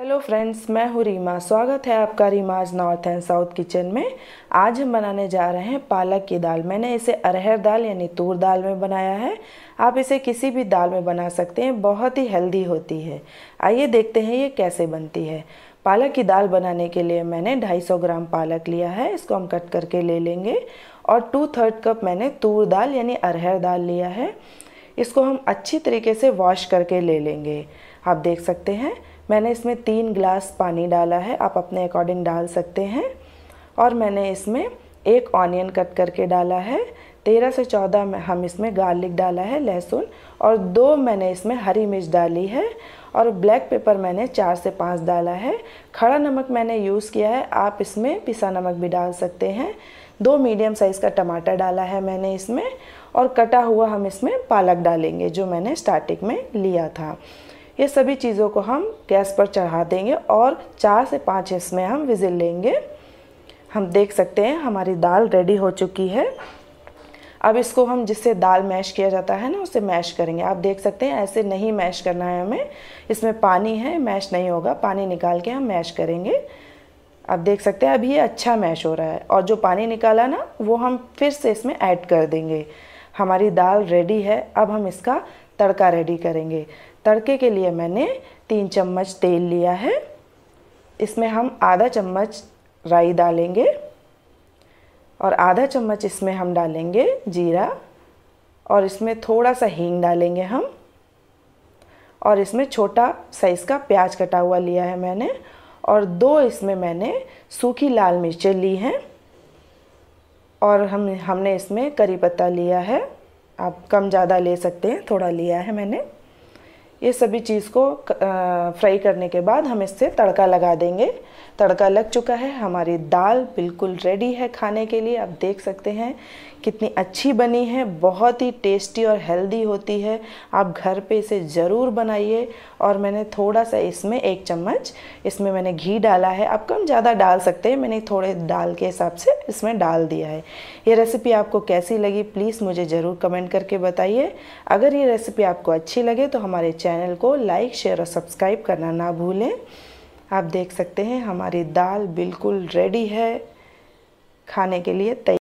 hello friends मैं हूँ रीमा स्वागत है आपका Reema's north and south kitchen में आज हम बनाने जा रहे हैं पालक की दाल मैंने इसे अरहर दाल यानी तूर दाल में बनाया है आप इसे किसी भी दाल में बना सकते हैं बहुत ही हेल्दी होती है आइए देखते हैं ये कैसे बनती है पालक की दाल बनाने के लिए मैंने 250 ग्राम पालक लिया है इसको हम कट करके ले लेंगे और टू थर्ड कप मैंने तूर दाल यानी अरहर दाल लिया है इसको हम अच्छी तरीके से वॉश करके ले लेंगे आप देख सकते हैं मैंने इसमें तीन गिलास पानी डाला है आप अपने अकॉर्डिंग डाल सकते हैं और मैंने इसमें एक ऑनियन कट करके डाला है तेरह से चौदह में हम इसमें गार्लिक डाला है लहसुन और दो मैंने इसमें हरी मिर्च डाली है और ब्लैक पेपर मैंने चार से पाँच डाला है खड़ा नमक मैंने यूज़ किया है आप इसमें पिसा नमक भी डाल सकते हैं दो मीडियम साइज़ का टमाटर डाला है मैंने इसमें और कटा हुआ हम इसमें पालक डालेंगे जो मैंने स्टार्टिंग में लिया था ये सभी चीज़ों को हम गैस पर चढ़ा देंगे और चार से पाँच इसमें हम विजिल लेंगे हम देख सकते हैं हमारी दाल रेडी हो चुकी है अब इसको हम जिससे दाल मैश किया जाता है ना उसे मैश करेंगे आप देख सकते हैं ऐसे नहीं मैश करना है हमें इसमें पानी है मैश नहीं होगा पानी निकाल के हम मैश करेंगे आप देख सकते हैं अभी ये अच्छा मैश हो रहा है और जो पानी निकाला ना वो हम फिर से इसमें ऐड कर देंगे हमारी दाल रेडी है अब हम इसका तड़का रेडी करेंगे तड़के के लिए मैंने तीन चम्मच तेल लिया है इसमें हम आधा चम्मच राई डालेंगे और आधा चम्मच इसमें हम डालेंगे जीरा और इसमें थोड़ा सा हींग डालेंगे हम और इसमें छोटा साइज़ का प्याज कटा हुआ लिया है मैंने और दो इसमें मैंने सूखी लाल मिर्चें ली हैं और हम हमने इसमें करी पत्ता लिया है आप कम ज़्यादा ले सकते हैं थोड़ा लिया है मैंने ये सभी चीज़ को फ्राई करने के बाद हम इससे तड़का लगा देंगे तड़का लग चुका है हमारी दाल बिल्कुल रेडी है खाने के लिए आप देख सकते हैं कितनी अच्छी बनी है बहुत ही टेस्टी और हेल्दी होती है आप घर पे इसे ज़रूर बनाइए और मैंने थोड़ा सा इसमें एक चम्मच इसमें मैंने घी डाला है आप कम ज़्यादा डाल सकते हैं मैंने थोड़े दाल के हिसाब से इसमें डाल दिया है ये रेसिपी आपको कैसी लगी प्लीज़ मुझे ज़रूर कमेंट करके बताइए अगर ये रेसिपी आपको अच्छी लगे तो हमारे चैनल चैनल को लाइक शेयर और सब्सक्राइब करना ना भूलें आप देख सकते हैं हमारी दाल बिल्कुल रेडी है खाने के लिए तैयार